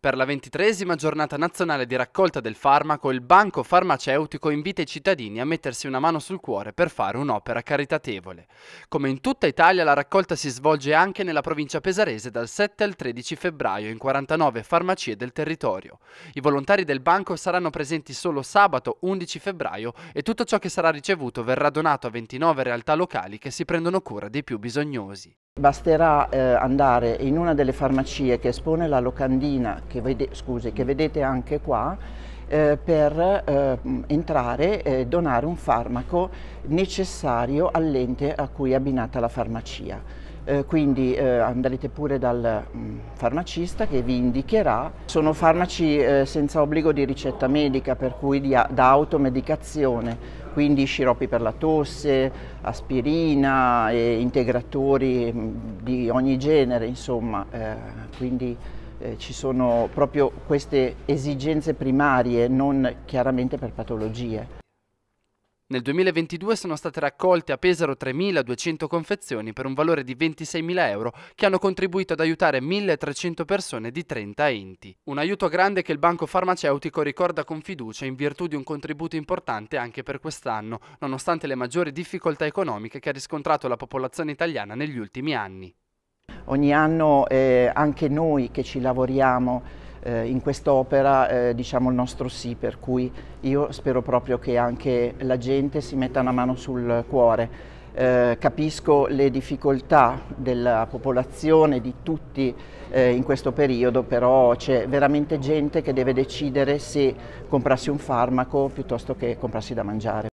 Per la ventitresima giornata nazionale di raccolta del farmaco, il Banco Farmaceutico invita i cittadini a mettersi una mano sul cuore per fare un'opera caritatevole. Come in tutta Italia, la raccolta si svolge anche nella provincia pesarese dal 7 al 13 febbraio in 49 farmacie del territorio. I volontari del banco saranno presenti solo sabato 11 febbraio e tutto ciò che sarà ricevuto verrà donato a 29 realtà locali che si prendono cura dei più bisognosi. Basterà eh, andare in una delle farmacie che espone la locandina che, vede, scusi, che vedete anche qua eh, per eh, entrare e donare un farmaco necessario all'ente a cui è abbinata la farmacia. Eh, quindi eh, andrete pure dal mm, farmacista che vi indicherà. Sono farmaci eh, senza obbligo di ricetta medica, per cui di, da automedicazione, quindi sciroppi per la tosse, aspirina, integratori mm, di ogni genere, insomma. Eh, quindi eh, ci sono proprio queste esigenze primarie, non chiaramente per patologie. Nel 2022 sono state raccolte a Pesaro 3.200 confezioni per un valore di 26.000 euro che hanno contribuito ad aiutare 1.300 persone di 30 enti. Un aiuto grande che il banco farmaceutico ricorda con fiducia in virtù di un contributo importante anche per quest'anno, nonostante le maggiori difficoltà economiche che ha riscontrato la popolazione italiana negli ultimi anni. Ogni anno eh, anche noi che ci lavoriamo eh, in quest'opera eh, diciamo il nostro sì, per cui io spero proprio che anche la gente si metta una mano sul cuore. Eh, capisco le difficoltà della popolazione, di tutti eh, in questo periodo, però c'è veramente gente che deve decidere se comprarsi un farmaco piuttosto che comprarsi da mangiare.